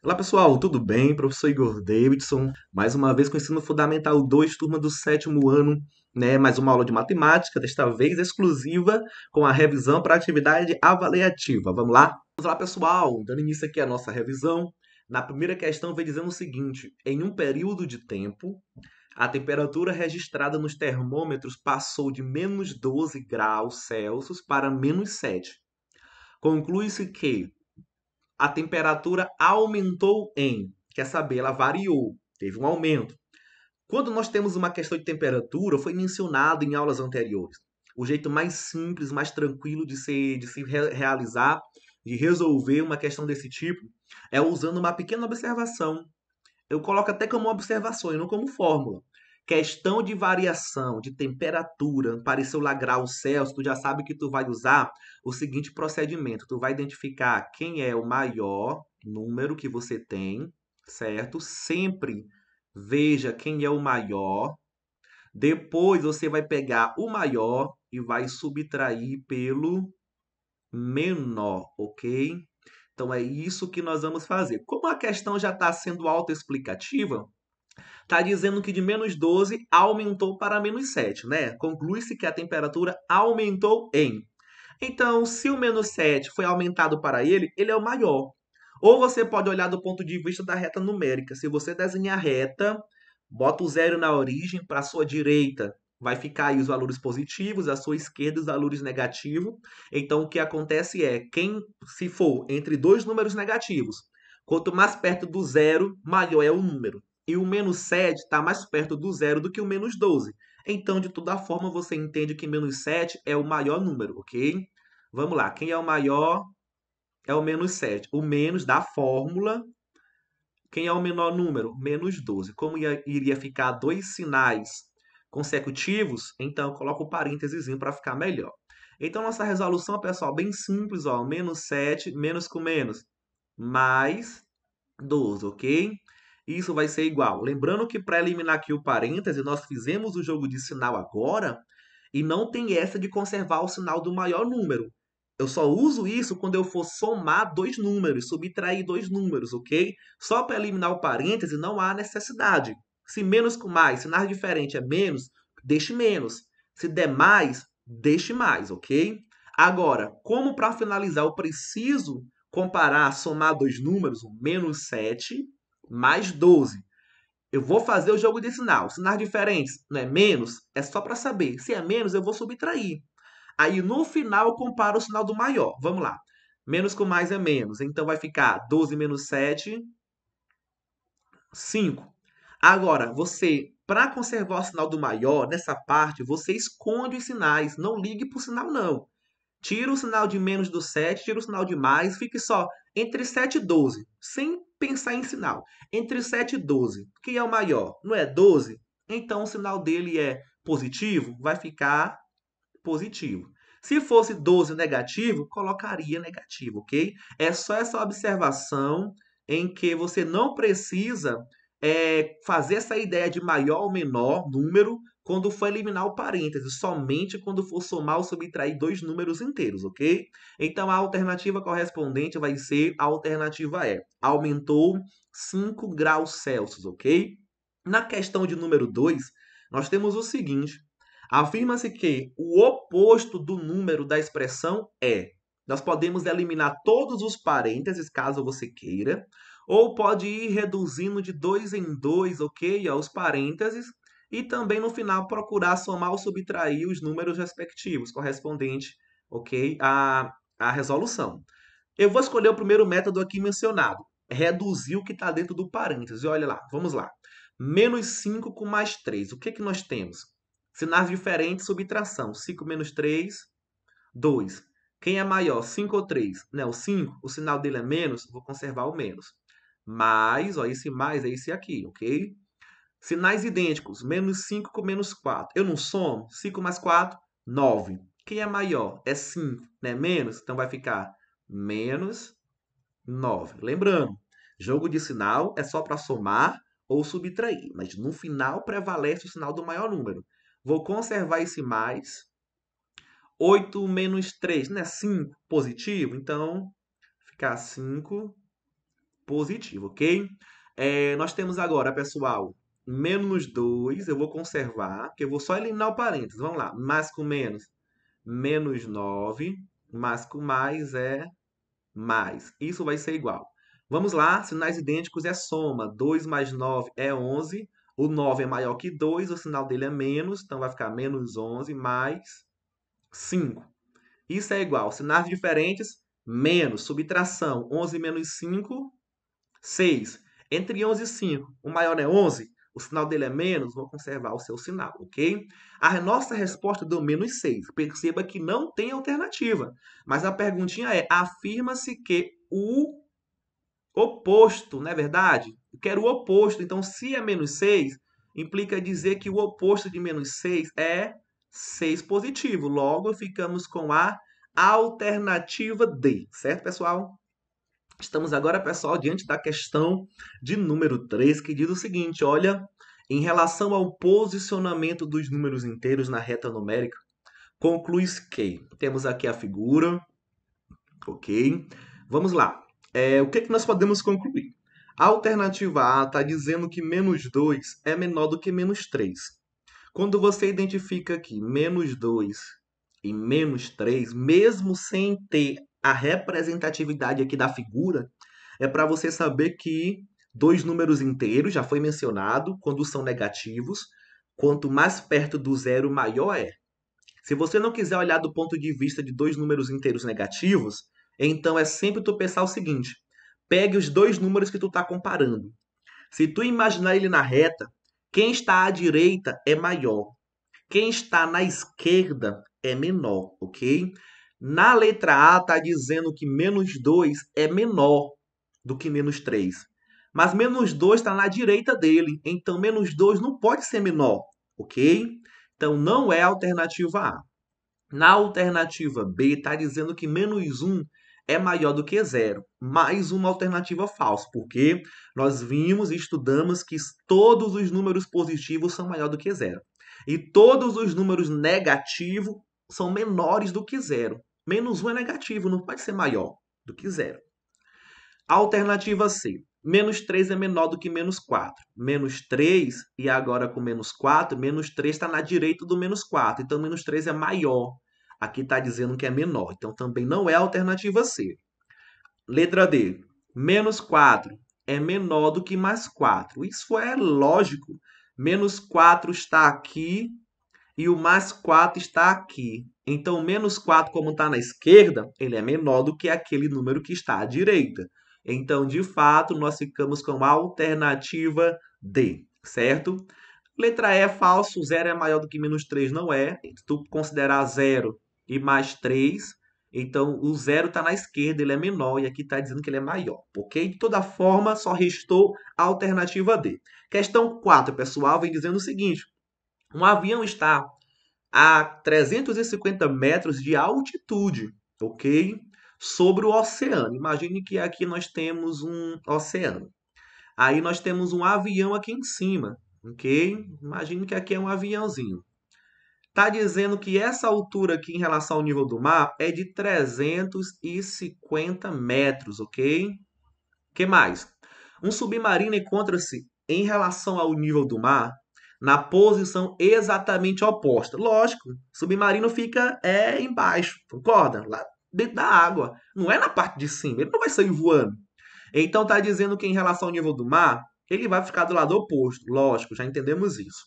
Olá pessoal, tudo bem? Professor Igor Davidson, mais uma vez com o Ensino Fundamental 2, turma do sétimo ano, né? Mais uma aula de matemática, desta vez exclusiva com a revisão para atividade avaliativa. Vamos lá? Vamos lá pessoal, dando início aqui à nossa revisão. Na primeira questão vem dizendo o seguinte: em um período de tempo, a temperatura registrada nos termômetros passou de menos 12 graus Celsius para menos 7. Conclui-se que a temperatura aumentou em. Quer saber, ela variou, teve um aumento. Quando nós temos uma questão de temperatura, foi mencionado em aulas anteriores. O jeito mais simples, mais tranquilo de se, de se re realizar, de resolver uma questão desse tipo, é usando uma pequena observação. Eu coloco até como observação e não como fórmula. Questão de variação de temperatura, pareceu lá o Celsius, tu já sabe que tu vai usar o seguinte procedimento. Tu vai identificar quem é o maior número que você tem, certo? Sempre veja quem é o maior. Depois você vai pegar o maior e vai subtrair pelo menor, ok? Então é isso que nós vamos fazer. Como a questão já está sendo autoexplicativa, está dizendo que de menos 12 aumentou para menos 7, né? Conclui-se que a temperatura aumentou em. Então, se o menos 7 foi aumentado para ele, ele é o maior. Ou você pode olhar do ponto de vista da reta numérica. Se você desenhar reta, bota o zero na origem para a sua direita, vai ficar aí os valores positivos, à sua esquerda os valores negativos. Então, o que acontece é, quem se for entre dois números negativos, quanto mais perto do zero, maior é o número. E o menos 7 está mais perto do zero do que o menos 12. Então, de toda forma, você entende que menos 7 é o maior número, ok? Vamos lá, quem é o maior é o menos 7. O menos da fórmula, quem é o menor número? Menos 12. Como ia, iria ficar dois sinais consecutivos, então coloco o parênteses para ficar melhor. Então, nossa resolução, pessoal, bem simples, ó, menos 7, menos com menos, mais 12, ok? isso vai ser igual. Lembrando que para eliminar aqui o parêntese, nós fizemos o jogo de sinal agora e não tem essa de conservar o sinal do maior número. Eu só uso isso quando eu for somar dois números, subtrair dois números, ok? Só para eliminar o parêntese não há necessidade. Se menos com mais, sinal diferente é menos, deixe menos. Se der mais, deixe mais, ok? Agora, como para finalizar eu preciso comparar, somar dois números, o menos 7 mais 12. Eu vou fazer o jogo de sinal. Sinais diferentes, não é menos? É só para saber. Se é menos, eu vou subtrair. Aí, no final, eu comparo o sinal do maior. Vamos lá. Menos com mais é menos. Então, vai ficar 12 menos 7, 5. Agora, você, para conservar o sinal do maior, nessa parte, você esconde os sinais. Não ligue para o sinal, não. Tira o sinal de menos do 7, tira o sinal de mais, fique só entre 7 e 12, sem pensar em sinal. Entre 7 e 12, quem é o maior? Não é 12? Então o sinal dele é positivo, vai ficar positivo. Se fosse 12 negativo, colocaria negativo, ok? É só essa observação em que você não precisa é, fazer essa ideia de maior ou menor número quando for eliminar o parêntese, somente quando for somar ou subtrair dois números inteiros, ok? Então, a alternativa correspondente vai ser a alternativa E. É, aumentou 5 graus Celsius, ok? Na questão de número 2, nós temos o seguinte. Afirma-se que o oposto do número da expressão é. Nós podemos eliminar todos os parênteses, caso você queira, ou pode ir reduzindo de dois em dois, ok? Os parênteses, e também no final procurar somar ou subtrair os números respectivos correspondente, ok, à, à resolução. Eu vou escolher o primeiro método aqui mencionado, reduzir o que está dentro do parênteses. Olha lá, vamos lá. Menos 5 com mais 3, o que, que nós temos? Sinais diferentes, subtração. 5 menos 3, 2. Quem é maior, 5 ou 3? Não, 5, o sinal dele é menos, vou conservar o menos. Mais, ó, esse mais é esse aqui, ok? Sinais idênticos, menos 5 com menos 4. Eu não somo? 5 mais 4, 9. Quem é maior? É 5, né? Menos, então vai ficar menos 9. Lembrando, jogo de sinal é só para somar ou subtrair, mas no final prevalece o sinal do maior número. Vou conservar esse mais. 8 menos 3, né? 5 positivo, então ficar 5 positivo, ok? É, nós temos agora, pessoal, menos 2, eu vou conservar, porque eu vou só eliminar o parênteses. Vamos lá, mais com menos, menos 9, mais com mais é mais. Isso vai ser igual. Vamos lá, sinais idênticos é soma. 2 mais 9 é 11. O 9 é maior que 2, o sinal dele é menos, então vai ficar menos 11 mais 5. Isso é igual, sinais diferentes, menos, subtração, 11 menos 5, 6. Entre 11 e 5, o maior é 11, o sinal dele é menos, vou conservar o seu sinal, ok? A nossa resposta deu menos 6. Perceba que não tem alternativa. Mas a perguntinha é, afirma-se que o oposto, não é verdade? Eu quero o oposto. Então, se é menos 6, implica dizer que o oposto de menos 6 é 6 positivo. Logo, ficamos com a alternativa D, certo, pessoal? Estamos agora, pessoal, diante da questão de número 3, que diz o seguinte: olha, em relação ao posicionamento dos números inteiros na reta numérica, conclui-se que temos aqui a figura, ok? Vamos lá. É, o que, é que nós podemos concluir? A alternativa A está dizendo que menos 2 é menor do que menos 3. Quando você identifica aqui menos 2 e menos 3, mesmo sem ter a representatividade aqui da figura é para você saber que dois números inteiros, já foi mencionado, quando são negativos, quanto mais perto do zero, maior é. Se você não quiser olhar do ponto de vista de dois números inteiros negativos, então é sempre tu pensar o seguinte: pegue os dois números que tu está comparando. Se tu imaginar ele na reta, quem está à direita é maior, quem está na esquerda é menor, ok? Na letra A está dizendo que menos 2 é menor do que menos 3. Mas menos 2 está na direita dele, então menos 2 não pode ser menor, ok? Então não é a alternativa A. Na alternativa B está dizendo que menos 1 é maior do que zero. Mais uma alternativa falsa, porque nós vimos e estudamos que todos os números positivos são maior do que zero. E todos os números negativos são menores do que zero. Menos 1 é negativo, não pode ser maior do que zero. Alternativa C. Menos 3 é menor do que menos 4. Menos 3, e agora com menos 4, menos 3 está na direita do menos 4. Então, menos 3 é maior. Aqui está dizendo que é menor. Então, também não é alternativa C. Letra D. Menos 4 é menor do que mais 4. Isso é lógico. Menos 4 está aqui e o mais 4 está aqui. Então, menos 4, como está na esquerda, ele é menor do que aquele número que está à direita. Então, de fato, nós ficamos com a alternativa D, certo? Letra E é falso, zero é maior do que menos 3, não é. Se tu considerar zero e mais 3, então o zero está na esquerda, ele é menor, e aqui está dizendo que ele é maior, ok? De toda forma, só restou a alternativa D. Questão 4, pessoal, vem dizendo o seguinte, um avião está a 350 metros de altitude, ok? Sobre o oceano. Imagine que aqui nós temos um oceano. Aí nós temos um avião aqui em cima, ok? Imagine que aqui é um aviãozinho. Está dizendo que essa altura aqui em relação ao nível do mar é de 350 metros, ok? que mais? Um submarino encontra-se em relação ao nível do mar na posição exatamente oposta. Lógico, submarino fica é embaixo, concorda? Lá dentro da água, não é na parte de cima, ele não vai sair voando. Então está dizendo que em relação ao nível do mar, ele vai ficar do lado oposto. Lógico, já entendemos isso.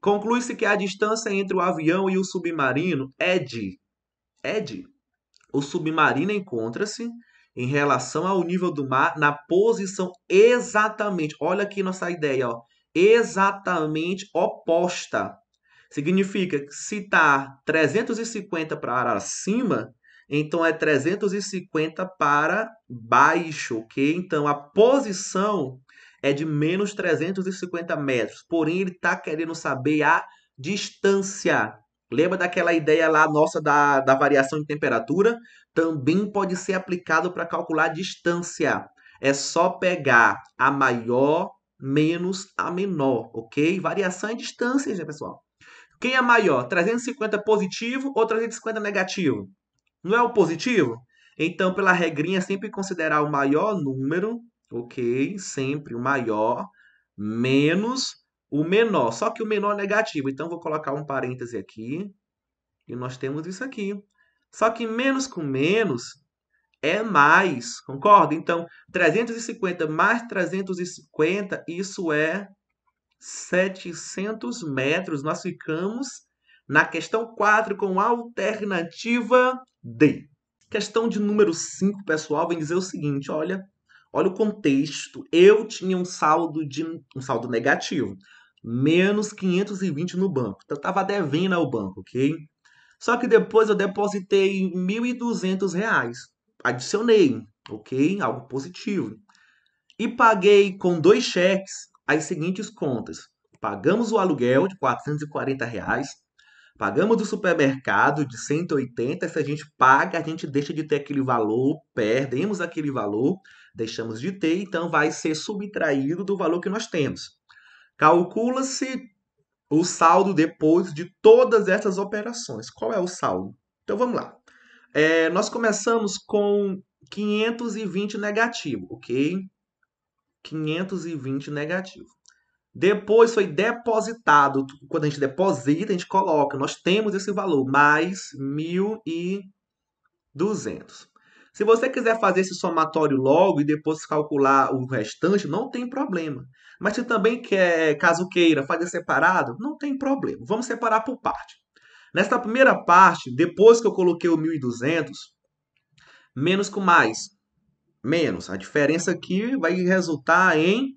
Conclui-se que a distância entre o avião e o submarino é de é de o submarino encontra-se em relação ao nível do mar na posição exatamente. Olha aqui nossa ideia, ó exatamente oposta. Significa que se está 350 para cima, então é 350 para baixo, ok? Então a posição é de menos 350 metros, porém ele está querendo saber a distância. Lembra daquela ideia lá nossa da, da variação de temperatura? Também pode ser aplicado para calcular a distância. É só pegar a maior menos a menor, ok? Variação em distâncias, né, pessoal? Quem é maior? 350 positivo ou 350 negativo? Não é o positivo? Então, pela regrinha, sempre considerar o maior número, ok? Sempre o maior, menos o menor. Só que o menor é negativo. Então, vou colocar um parêntese aqui. E nós temos isso aqui. Só que menos com menos é mais, concorda? Então, 350 mais 350, isso é 700 metros. Nós ficamos na questão 4 com alternativa D. Questão de número 5, pessoal, vem dizer o seguinte, olha, olha o contexto. Eu tinha um saldo de um saldo negativo, menos 520 no banco. Então, eu estava devendo ao banco, ok? Só que depois eu depositei R$ 1.200 adicionei, ok? Algo positivo. E paguei com dois cheques as seguintes contas. Pagamos o aluguel de 440 reais, pagamos do supermercado de 180. Se a gente paga, a gente deixa de ter aquele valor, perdemos aquele valor, deixamos de ter, então vai ser subtraído do valor que nós temos. Calcula-se o saldo depois de todas essas operações. Qual é o saldo? Então vamos lá. É, nós começamos com 520 negativo, ok? 520 negativo. Depois foi depositado. Quando a gente deposita, a gente coloca. Nós temos esse valor, mais 1.200. Se você quiser fazer esse somatório logo e depois calcular o restante, não tem problema. Mas se também quer, caso queira, fazer separado, não tem problema. Vamos separar por parte. Nesta primeira parte, depois que eu coloquei o 1.200, menos com mais, menos. A diferença aqui vai resultar em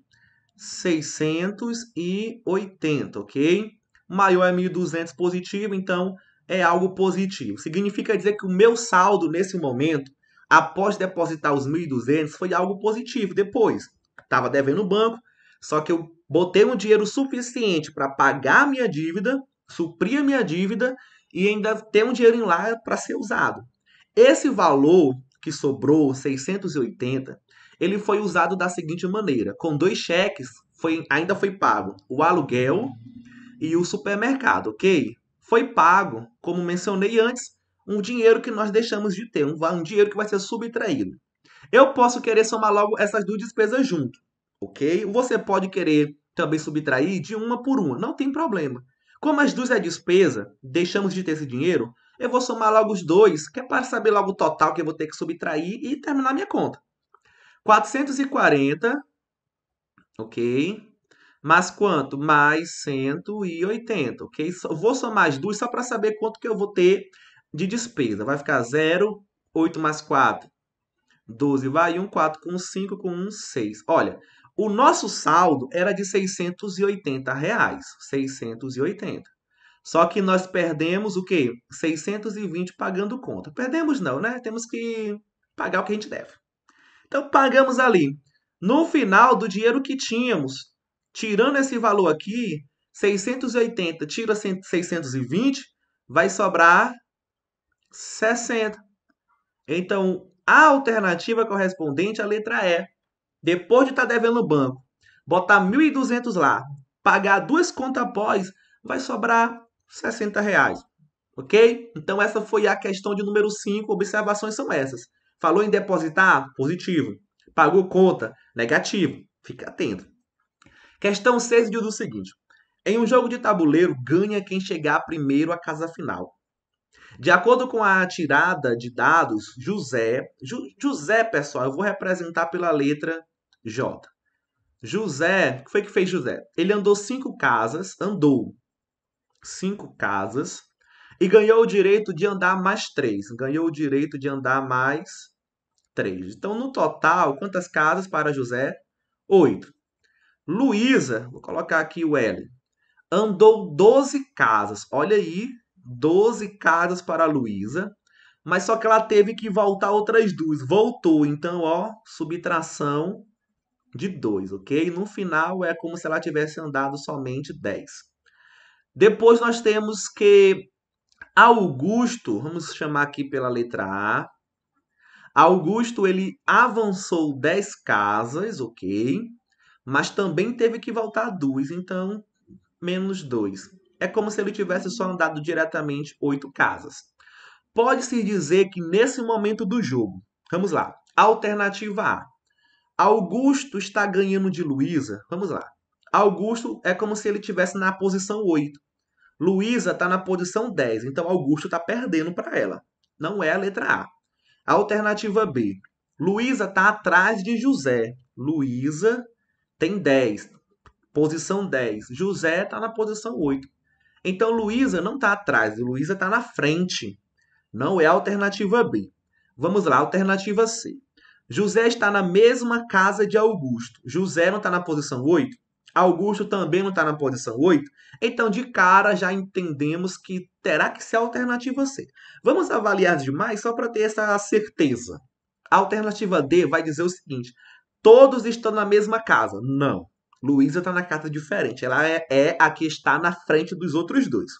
680, ok? Maior é 1.200 positivo, então é algo positivo. Significa dizer que o meu saldo nesse momento, após depositar os 1.200, foi algo positivo. Depois, estava devendo o banco, só que eu botei um dinheiro suficiente para pagar a minha dívida suprir a minha dívida e ainda ter um dinheiro lá para ser usado. Esse valor que sobrou, 680, ele foi usado da seguinte maneira: com dois cheques, foi, ainda foi pago o aluguel e o supermercado, ok? Foi pago, como mencionei antes, um dinheiro que nós deixamos de ter, um, um dinheiro que vai ser subtraído. Eu posso querer somar logo essas duas despesas junto, ok? Você pode querer também subtrair de uma por uma, não tem problema. Como as duas é despesa, deixamos de ter esse dinheiro, eu vou somar logo os dois, que é para saber logo o total que eu vou ter que subtrair e terminar minha conta. 440, ok? Mais quanto? Mais 180, ok? Vou somar as duas só para saber quanto que eu vou ter de despesa. Vai ficar 0, 8 mais 4, 12 vai 1, 4 com 5 com 1, 6. Olha, o nosso saldo era de 680 reais, 680. Só que nós perdemos o quê? 620 pagando conta. Perdemos não, né? Temos que pagar o que a gente deve. Então pagamos ali. No final do dinheiro que tínhamos, tirando esse valor aqui, 680 tira 620, vai sobrar 60. Então, a alternativa correspondente à letra E depois de estar tá devendo no banco, botar 1.200 lá, pagar duas contas após, vai sobrar 60 reais. Ok? Então, essa foi a questão de número 5. Observações são essas. Falou em depositar? Positivo. Pagou conta? Negativo. Fica atento. Questão 6 diz o seguinte: Em um jogo de tabuleiro, ganha quem chegar primeiro à casa final. De acordo com a tirada de dados, José, Ju, José, pessoal, eu vou representar pela letra J. José, o que foi que fez José? Ele andou cinco casas, andou cinco casas e ganhou o direito de andar mais três. Ganhou o direito de andar mais três. Então, no total, quantas casas para José? Oito. Luísa, vou colocar aqui o L, andou 12 casas. Olha aí, 12 casas para Luísa. Mas só que ela teve que voltar outras duas. Voltou, então, ó, subtração de 2, ok? No final é como se ela tivesse andado somente 10. Depois nós temos que Augusto, vamos chamar aqui pela letra A. Augusto ele avançou 10 casas, ok? Mas também teve que voltar 2, então menos 2. É como se ele tivesse só andado diretamente 8 casas. Pode-se dizer que nesse momento do jogo, vamos lá, alternativa A. Augusto está ganhando de Luísa. Vamos lá. Augusto é como se ele tivesse na posição 8. Luísa está na posição 10, então Augusto está perdendo para ela. Não é a letra A. Alternativa B. Luísa está atrás de José. Luísa tem 10, posição 10. José está na posição 8. Então Luísa não está atrás, Luísa está na frente. Não é a alternativa B. Vamos lá, alternativa C. José está na mesma casa de Augusto. José não está na posição 8. Augusto também não está na posição 8. Então, de cara, já entendemos que terá que ser a alternativa C. Vamos avaliar demais só para ter essa certeza. A alternativa D vai dizer o seguinte: todos estão na mesma casa. Não. Luísa está na casa diferente. Ela é, é a que está na frente dos outros dois.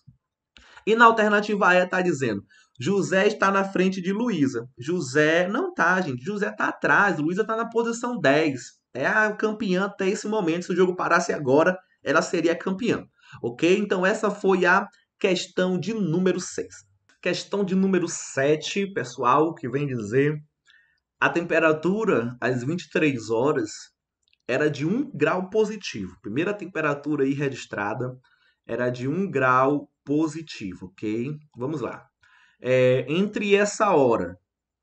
E na alternativa E está dizendo: José está na frente de Luísa. José não tá, gente. José tá atrás. Luísa tá na posição 10. É a campeã até esse momento. Se o jogo parasse agora, ela seria campeã. Ok? Então essa foi a questão de número 6. Questão de número 7, pessoal, que vem dizer a temperatura às 23 horas era de 1 grau positivo. Primeira temperatura aí registrada era de 1 grau positivo, ok? Vamos lá é, entre essa hora,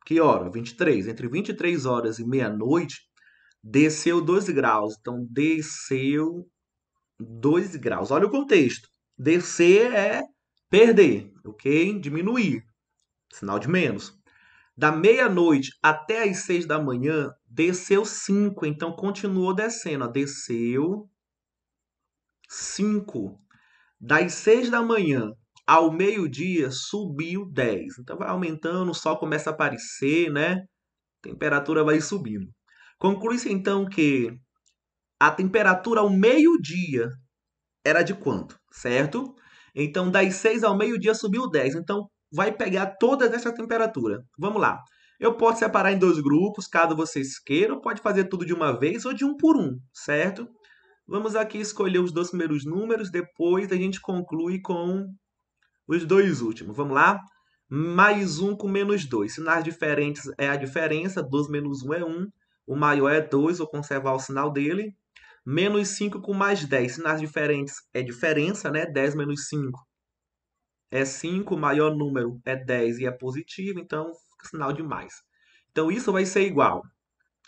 que hora? 23, entre 23 horas e meia-noite, desceu 2 graus. Então, desceu 2 graus. Olha o contexto. Descer é perder, ok? Diminuir. Sinal de menos. Da meia-noite até as 6 da manhã, desceu 5. Então, continuou descendo. Ó, desceu 5. Das 6 da manhã ao meio-dia subiu 10. Então vai aumentando, o sol começa a aparecer, né? A temperatura vai subindo. Conclui-se então que a temperatura ao meio-dia era de quanto, certo? Então das 6 ao meio-dia subiu 10. Então vai pegar todas essa temperatura. Vamos lá. Eu posso separar em dois grupos, caso vocês queiram, pode fazer tudo de uma vez ou de um por um, certo? Vamos aqui escolher os dois primeiros números, depois a gente conclui com os dois últimos. Vamos lá? Mais 1 um com menos 2. Sinais diferentes é a diferença. 2 menos 1 um é 1. Um. O maior é 2, vou conservar o sinal dele. Menos 5 com mais 10. Sinais diferentes é diferença, né? 10 menos 5 é 5. O maior número é 10 e é positivo, então sinal de mais. Então isso vai ser igual.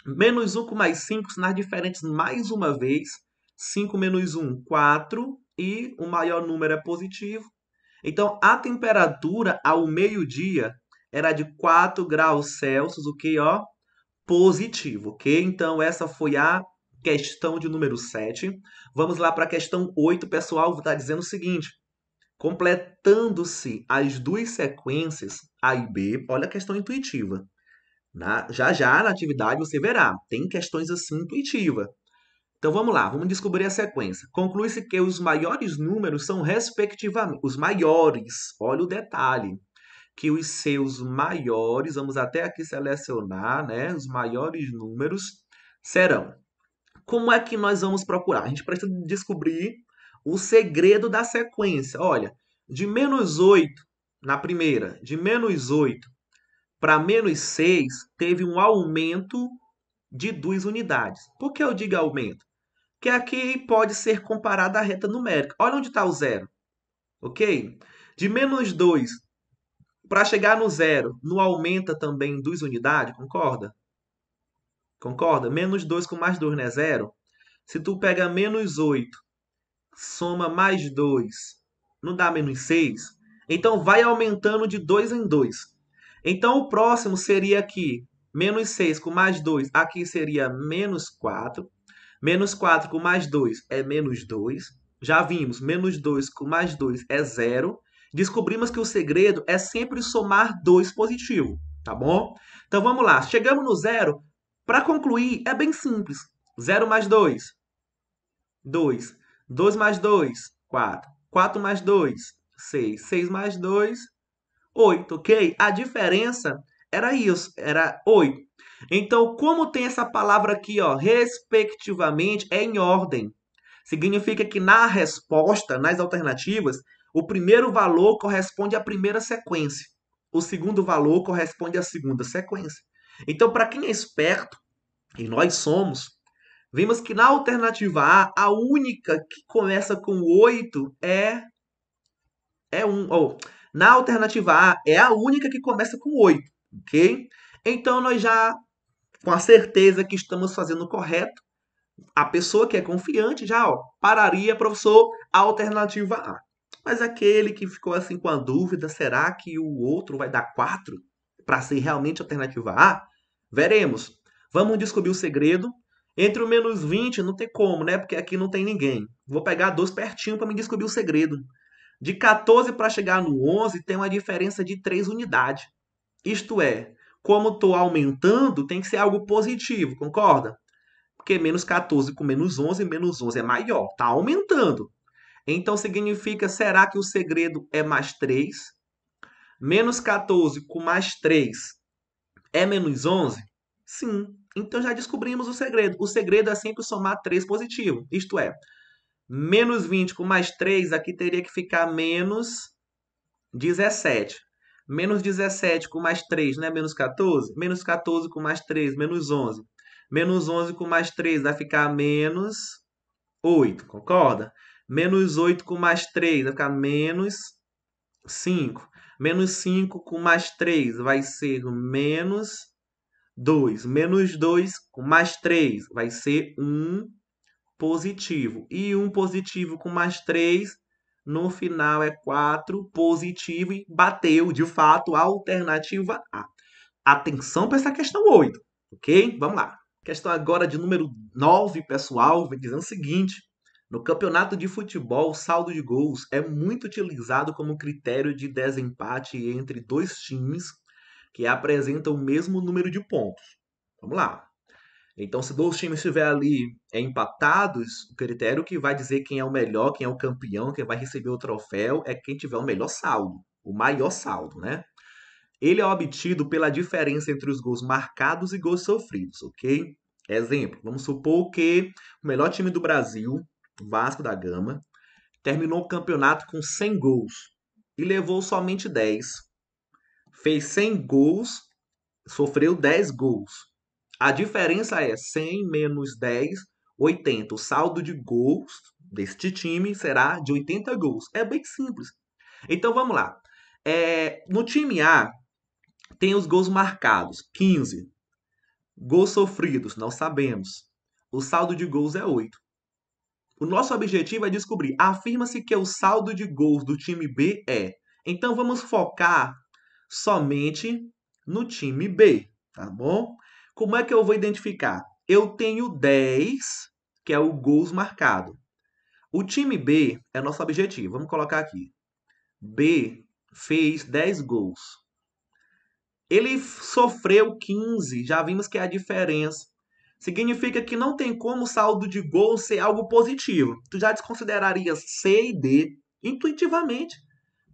Menos 1 com mais 5, sinais diferentes mais uma vez. 5 menos 1, 4. E o maior número é positivo, então, a temperatura ao meio-dia era de 4 graus Celsius, o que, ó, positivo, ok? Então, essa foi a questão de número 7. Vamos lá para a questão 8, pessoal, está dizendo o seguinte. Completando-se as duas sequências A e B, olha a questão intuitiva. Na, já já na atividade você verá, tem questões assim intuitiva. Então vamos lá, vamos descobrir a sequência. Conclui-se que os maiores números são respectivamente os maiores. Olha o detalhe, que os seus maiores, vamos até aqui selecionar, né, os maiores números serão. Como é que nós vamos procurar? A gente precisa descobrir o segredo da sequência. Olha, de menos 8 na primeira, de menos 8 para menos 6, teve um aumento de duas unidades. Por que eu digo aumento? que é aqui pode ser comparada à reta numérica. Olha onde está o zero, ok? De menos 2 para chegar no zero, não aumenta também duas unidades, concorda? Concorda? Menos 2 com mais 2 não é zero? Se tu pega menos 8, soma mais 2, não dá menos 6? Então, vai aumentando de 2 em 2. Então, o próximo seria aqui, menos 6 com mais 2. Aqui seria menos 4. Menos 4 com mais 2 é menos 2. Já vimos, menos 2 com mais 2 é zero. Descobrimos que o segredo é sempre somar 2 positivo, tá bom? Então vamos lá, chegamos no zero. Para concluir, é bem simples. 0 mais 2, 2. 2 mais 2, 4. 4 mais 2, 6. 6 mais 2, 8, ok? A diferença era isso, era oi. Então, como tem essa palavra aqui, ó, respectivamente, é em ordem. Significa que na resposta, nas alternativas, o primeiro valor corresponde à primeira sequência. O segundo valor corresponde à segunda sequência. Então, para quem é esperto, e nós somos, vimos que na alternativa A, a única que começa com 8 é é Um, ou na alternativa A, é a única que começa com 8 ok? Então, nós já, com a certeza que estamos fazendo o correto, a pessoa que é confiante já ó, pararia, professor, a alternativa A. Mas aquele que ficou assim com a dúvida, será que o outro vai dar 4 para ser realmente alternativa A? Veremos. Vamos descobrir o segredo. Entre o menos 20 não tem como, né? Porque aqui não tem ninguém. Vou pegar dois pertinho para me descobrir o segredo. De 14 para chegar no 11 tem uma diferença de 3 unidades. Isto é, como estou aumentando, tem que ser algo positivo, concorda? Porque menos 14 com menos 11, menos 11 é maior, está aumentando. Então significa, será que o segredo é mais 3? Menos 14 com mais 3 é menos 11? Sim. Então já descobrimos o segredo. O segredo é sempre somar 3 positivo. Isto é, menos 20 com mais 3, aqui teria que ficar menos 17. Menos 17 com mais 3, né? Menos 14. Menos 14 com mais 3, menos 11. Menos 11 com mais 3 vai ficar menos 8, concorda? Menos 8 com mais 3 vai ficar menos 5. Menos 5 com mais 3 vai ser menos 2. Menos 2 com mais 3 vai ser 1 positivo. E 1 positivo com mais 3 no final é 4 positivo e bateu, de fato, a alternativa A. Atenção para essa questão 8, ok? Vamos lá. Questão agora de número 9, pessoal, vem dizendo o seguinte. No campeonato de futebol, o saldo de gols é muito utilizado como critério de desempate entre dois times que apresentam o mesmo número de pontos. Vamos lá. Então, se dois times estiverem ali é, empatados, o critério que vai dizer quem é o melhor, quem é o campeão, quem vai receber o troféu, é quem tiver o melhor saldo, o maior saldo, né? Ele é obtido pela diferença entre os gols marcados e gols sofridos, ok? Exemplo, vamos supor que o melhor time do Brasil, Vasco da Gama, terminou o campeonato com 100 gols e levou somente 10. Fez 100 gols, sofreu 10 gols. A diferença é 100 menos 10, 80. O saldo de gols deste time será de 80 gols. É bem simples. Então vamos lá. É, no time A, tem os gols marcados, 15. Gols sofridos, não sabemos. O saldo de gols é 8. O nosso objetivo é descobrir. Afirma-se que o saldo de gols do time B é. Então vamos focar somente no time B, tá bom? Como é que eu vou identificar? Eu tenho 10, que é o gols marcado. O time B é nosso objetivo. Vamos colocar aqui. B fez 10 gols. Ele sofreu 15, já vimos que é a diferença. Significa que não tem como o saldo de gol ser algo positivo. Tu já desconsideraria C e D intuitivamente,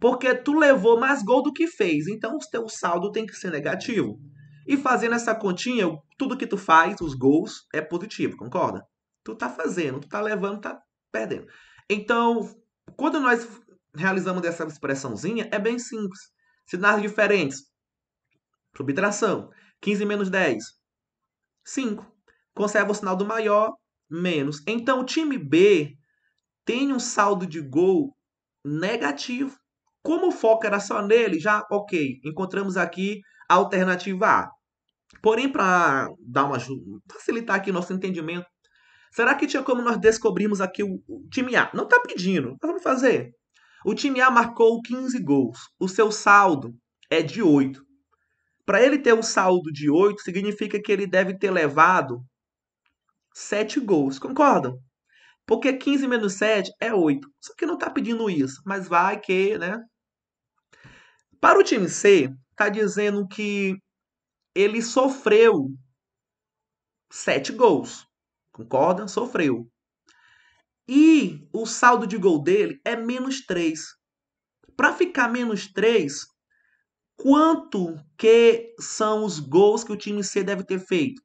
porque tu levou mais gol do que fez. Então o teu saldo tem que ser negativo. E fazendo essa continha, tudo que tu faz, os gols, é positivo, concorda? Tu tá fazendo, tu tá levando, tá perdendo. Então, quando nós realizamos essa expressãozinha, é bem simples. Sinais diferentes. Subtração. 15 menos 10. 5. Conserva o sinal do maior, menos. Então, o time B tem um saldo de gol negativo. Como o foco era só nele, já ok, encontramos aqui a alternativa A. Porém, para dar uma facilitar aqui nosso entendimento, será que tinha como nós descobrirmos aqui o, o time A? Não está pedindo, mas vamos fazer. O time A marcou 15 gols. O seu saldo é de 8. Para ele ter um saldo de 8, significa que ele deve ter levado 7 gols. Concordam? Porque 15 menos 7 é 8. Só que não está pedindo isso, mas vai que, né? Para o time C, está dizendo que ele sofreu sete gols. Concorda? Sofreu. E o saldo de gol dele é menos 3. Para ficar menos 3, quanto que são os gols que o time C deve ter feito?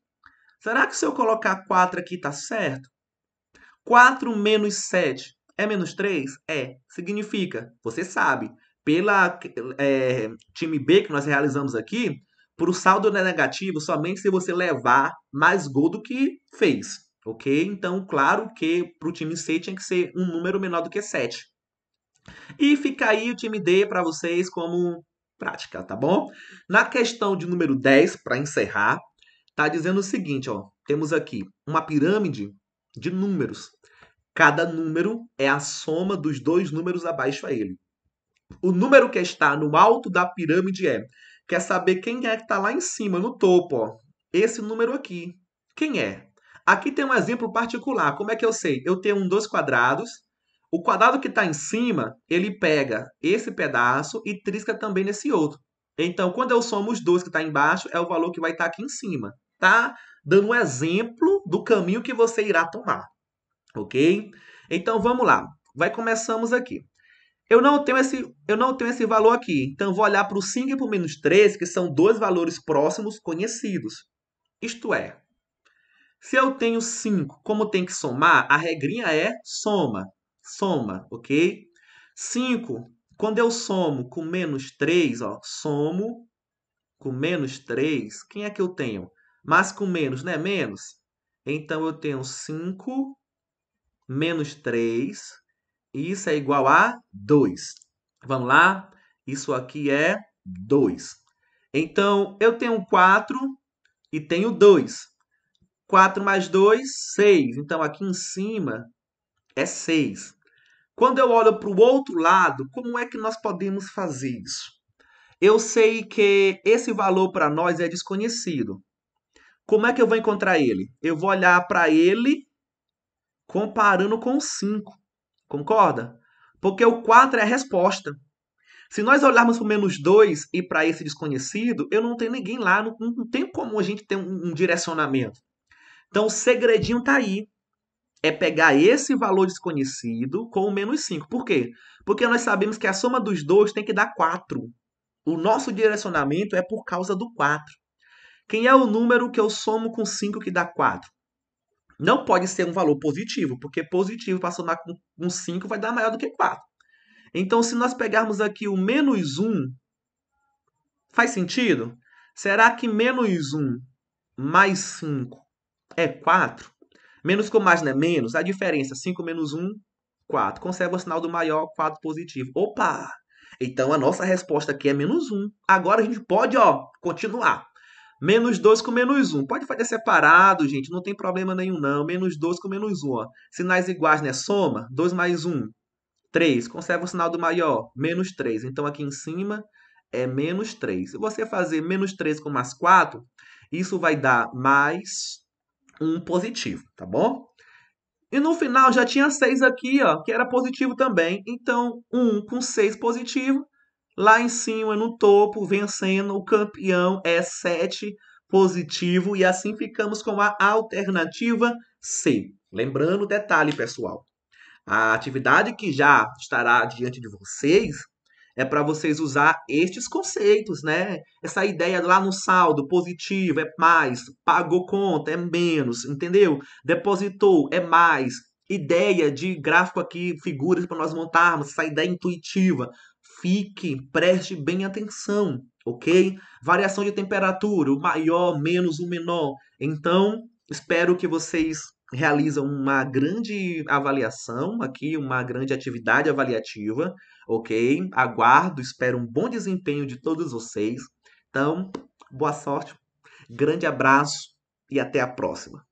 Será que se eu colocar 4 aqui tá certo? 4 menos 7 é menos 3? É. Significa, você sabe, pela é, time B que nós realizamos aqui, para o saldo é negativo somente se você levar mais gol do que fez, ok? Então, claro que para o time C tinha que ser um número menor do que 7. E fica aí o time D para vocês como prática, tá bom? Na questão de número 10, para encerrar, tá dizendo o seguinte, ó. Temos aqui uma pirâmide de números. Cada número é a soma dos dois números abaixo a ele. O número que está no alto da pirâmide é quer saber quem é que está lá em cima, no topo, ó. Esse número aqui. Quem é? Aqui tem um exemplo particular. Como é que eu sei? Eu tenho um dois quadrados. O quadrado que está em cima, ele pega esse pedaço e trisca também nesse outro. Então, quando eu somo os dois que está embaixo, é o valor que vai estar tá aqui em cima. Tá dando um exemplo do caminho que você irá tomar. Ok? Então, vamos lá. Vai começamos aqui. Eu não tenho esse, eu não tenho esse valor aqui. Então, vou olhar para o 5 e para o menos 3, que são dois valores próximos conhecidos. Isto é, se eu tenho 5, como tem que somar, a regrinha é soma. Soma, ok? 5, quando eu somo com menos 3, ó, somo com menos 3, quem é que eu tenho? Mas com menos, né? Menos. Então, eu tenho 5 menos 3 isso é igual a 2. Vamos lá? Isso aqui é 2. Então, eu tenho 4 e tenho 2. 4 mais 2, 6. Então, aqui em cima é 6. Quando eu olho para o outro lado, como é que nós podemos fazer isso? Eu sei que esse valor para nós é desconhecido. Como é que eu vou encontrar ele? Eu vou olhar para ele comparando com 5. Concorda? Porque o 4 é a resposta. Se nós olharmos para o menos 2 e para esse desconhecido, eu não tenho ninguém lá, não, não tem como a gente ter um, um direcionamento. Então o segredinho está aí. É pegar esse valor desconhecido com o menos 5. Por quê? Porque nós sabemos que a soma dos dois tem que dar 4. O nosso direcionamento é por causa do 4. Quem é o número que eu somo com 5 que dá 4? Não pode ser um valor positivo, porque positivo para somar com um 5 vai dar maior do que 4. Então, se nós pegarmos aqui o menos 1, faz sentido? Será que menos 1 mais 5 é 4? Menos com mais não é menos? A diferença, 5 menos 1, 4. Conserva o sinal do maior, 4 positivo. Opa! Então, a nossa resposta aqui é menos 1. Agora, a gente pode ó, continuar. Menos 2 com menos 1. Pode fazer separado, gente. Não tem problema nenhum, não. Menos 2 com menos 1. Um, Sinais iguais, né? Soma. 2 mais 1. 3. Conserva o sinal do maior. Menos 3. Então, aqui em cima é menos 3. Se você fazer menos 3 com mais 4, isso vai dar mais 1 positivo, tá bom? E no final já tinha 6 aqui, ó, que era positivo também. Então, 1 com 6 positivo Lá em cima, no topo, vencendo, o campeão é 7 positivo e assim ficamos com a alternativa C. Lembrando o detalhe, pessoal. A atividade que já estará diante de vocês é para vocês usar estes conceitos, né? Essa ideia lá no saldo, positivo é mais, pagou conta é menos, entendeu? Depositou é mais, ideia de gráfico aqui, figuras para nós montarmos, essa ideia intuitiva. Fique, preste bem atenção, ok? Variação de temperatura, o maior menos o menor. Então, espero que vocês realizem uma grande avaliação aqui, uma grande atividade avaliativa, ok? Aguardo, espero um bom desempenho de todos vocês. Então, boa sorte, grande abraço e até a próxima.